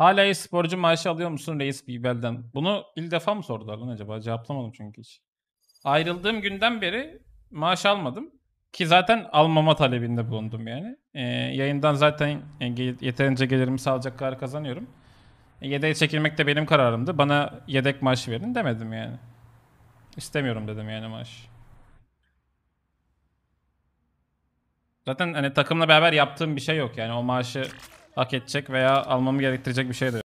Hala iyi sporcu maaşı alıyor musun Reis Bibel'den? Bunu ilk defa mı sordular lan acaba? Cevaplamadım çünkü hiç. Ayrıldığım günden beri maaş almadım. Ki zaten almama talebinde bulundum yani. Ee, yayından zaten yeterince gelirimi sağlayacak kadar kazanıyorum. E, Yedeğe çekilmek de benim kararımdı. Bana yedek maaşı verin demedim yani. İstemiyorum dedim yani maaş. Zaten hani takımla beraber yaptığım bir şey yok yani o maaşı hak edecek veya almamı gerektirecek bir şey de